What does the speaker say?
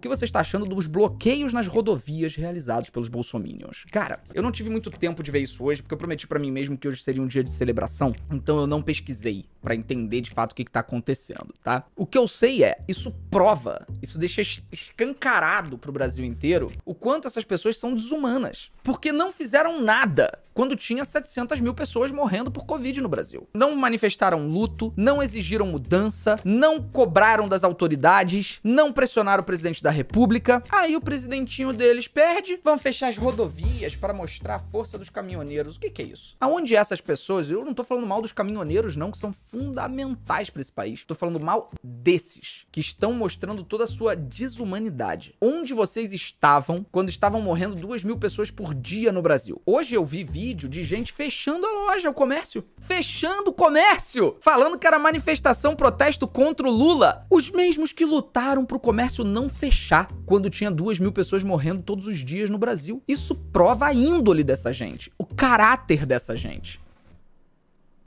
que você está achando dos bloqueios nas rodovias realizados pelos bolsominions. Cara, eu não tive muito tempo de ver isso hoje, porque eu prometi para mim mesmo que hoje seria um dia de celebração, então eu não pesquisei para entender de fato o que, que tá acontecendo, tá? O que eu sei é, isso prova, isso deixa escancarado pro Brasil inteiro o quanto essas pessoas são desumanas. Porque não fizeram nada quando tinha 700 mil pessoas morrendo por Covid no Brasil. Não manifestaram luto, não exigiram mudança, não cobraram das autoridades, não pressionaram o presidente da república. Aí o presidentinho deles perde, vão fechar as rodovias para mostrar a força dos caminhoneiros. O que, que é isso? Aonde é essas pessoas, eu não tô falando mal dos caminhoneiros não, que são fundamentais para esse país. Tô falando mal desses que estão mostrando toda a sua desumanidade. Onde vocês estavam quando estavam morrendo duas mil pessoas por dia no Brasil? Hoje eu vi vídeo de gente fechando a loja, o comércio, fechando o comércio, falando que era manifestação, protesto contra o Lula. Os mesmos que lutaram pro comércio não fechar quando tinha duas mil pessoas morrendo todos os dias no Brasil. Isso prova a índole dessa gente, o caráter dessa gente.